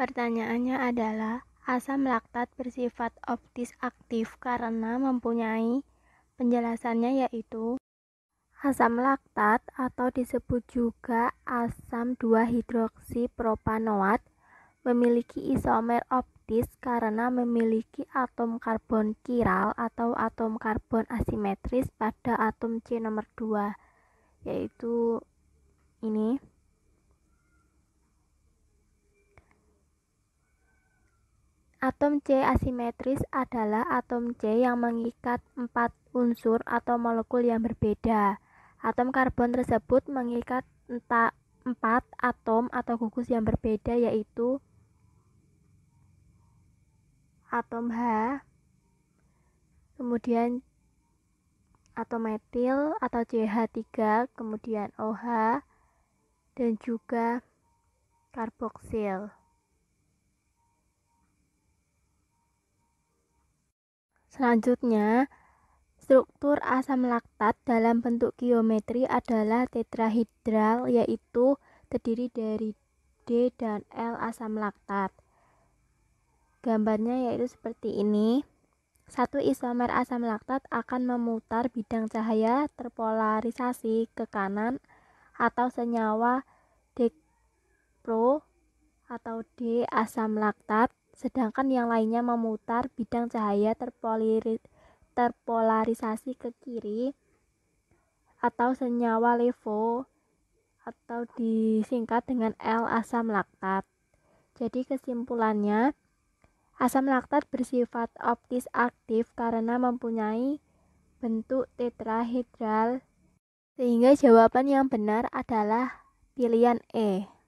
Pertanyaannya adalah, asam laktat bersifat optis aktif karena mempunyai penjelasannya yaitu asam laktat atau disebut juga asam 2 propanoat memiliki isomer optis karena memiliki atom karbon kiral atau atom karbon asimetris pada atom C nomor 2 yaitu ini Atom C asimetris adalah atom C yang mengikat empat unsur atau molekul yang berbeda. Atom karbon tersebut mengikat entah empat atom atau gugus yang berbeda yaitu atom H, kemudian atom metil atau CH3, kemudian OH, dan juga karboksil. Selanjutnya, struktur asam laktat dalam bentuk geometri adalah tetrahedral yaitu terdiri dari D dan L asam laktat. Gambarnya yaitu seperti ini. Satu isomer asam laktat akan memutar bidang cahaya terpolarisasi ke kanan atau senyawa D-pro atau D asam laktat sedangkan yang lainnya memutar bidang cahaya terpolarisasi ke kiri atau senyawa levo atau disingkat dengan L asam laktat. Jadi kesimpulannya, asam laktat bersifat optis aktif karena mempunyai bentuk tetrahedral sehingga jawaban yang benar adalah pilihan E.